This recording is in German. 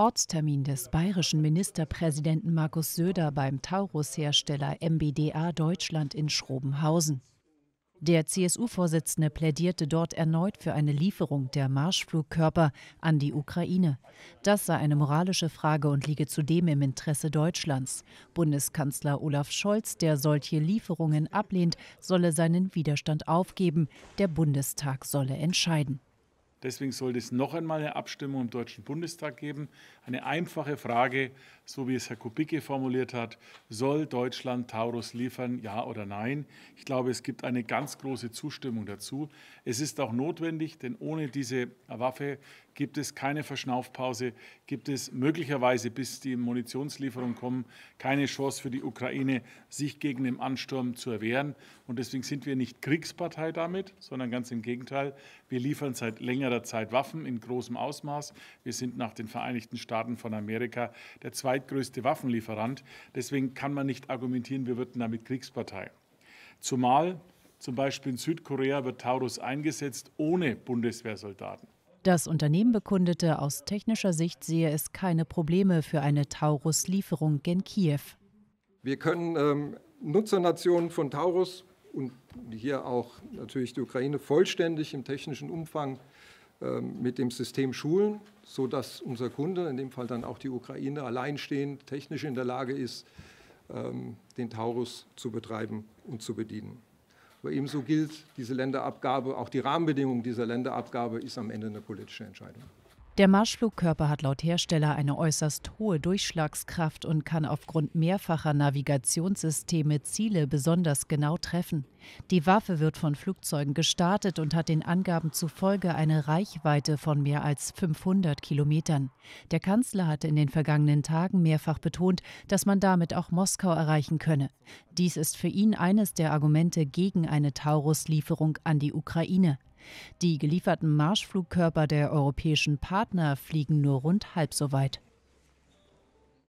Ortstermin des bayerischen Ministerpräsidenten Markus Söder beim Taurus-Hersteller MBDA Deutschland in Schrobenhausen. Der CSU-Vorsitzende plädierte dort erneut für eine Lieferung der Marschflugkörper an die Ukraine. Das sei eine moralische Frage und liege zudem im Interesse Deutschlands. Bundeskanzler Olaf Scholz, der solche Lieferungen ablehnt, solle seinen Widerstand aufgeben. Der Bundestag solle entscheiden. Deswegen sollte es noch einmal eine Abstimmung im Deutschen Bundestag geben. Eine einfache Frage, so wie es Herr Kubicki formuliert hat, soll Deutschland Taurus liefern, ja oder nein? Ich glaube, es gibt eine ganz große Zustimmung dazu. Es ist auch notwendig, denn ohne diese Waffe gibt es keine Verschnaufpause, gibt es möglicherweise, bis die Munitionslieferungen kommen, keine Chance für die Ukraine, sich gegen den Ansturm zu erwehren. Und deswegen sind wir nicht Kriegspartei damit, sondern ganz im Gegenteil, wir liefern seit längerer längerer Zeit Waffen in großem Ausmaß. Wir sind nach den Vereinigten Staaten von Amerika der zweitgrößte Waffenlieferant. Deswegen kann man nicht argumentieren, wir würden damit Kriegspartei. Zumal zum Beispiel in Südkorea wird Taurus eingesetzt ohne Bundeswehrsoldaten. Das Unternehmen bekundete, aus technischer Sicht sehe es keine Probleme für eine Taurus-Lieferung gen Kiew. Wir können ähm, Nutzernationen von Taurus und hier auch natürlich die Ukraine vollständig im technischen Umfang ähm, mit dem System Schulen, sodass unser Kunde, in dem Fall dann auch die Ukraine, alleinstehend technisch in der Lage ist, ähm, den Taurus zu betreiben und zu bedienen. Aber ebenso gilt, diese Länderabgabe, auch die Rahmenbedingungen dieser Länderabgabe ist am Ende eine politische Entscheidung. Der Marschflugkörper hat laut Hersteller eine äußerst hohe Durchschlagskraft und kann aufgrund mehrfacher Navigationssysteme Ziele besonders genau treffen. Die Waffe wird von Flugzeugen gestartet und hat den Angaben zufolge eine Reichweite von mehr als 500 Kilometern. Der Kanzler hatte in den vergangenen Tagen mehrfach betont, dass man damit auch Moskau erreichen könne. Dies ist für ihn eines der Argumente gegen eine Taurus-Lieferung an die Ukraine. Die gelieferten Marschflugkörper der europäischen Partner fliegen nur rund halb so weit.